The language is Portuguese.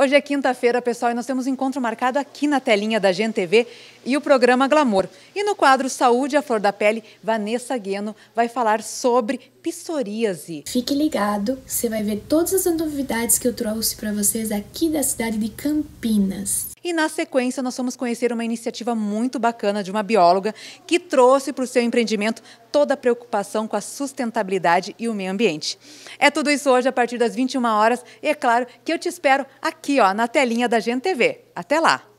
Hoje é quinta-feira, pessoal, e nós temos um encontro marcado aqui na telinha da GNTV e o programa Glamour. E no quadro Saúde à Flor da Pele, Vanessa Gueno vai falar sobre psoríase. Fique ligado, você vai ver todas as novidades que eu trouxe para vocês aqui da cidade de Campinas. E na sequência, nós vamos conhecer uma iniciativa muito bacana de uma bióloga que trouxe para o seu empreendimento toda a preocupação com a sustentabilidade e o meio ambiente. É tudo isso hoje a partir das 21 horas e é claro que eu te espero aqui ó, na telinha da GNTV. Até lá!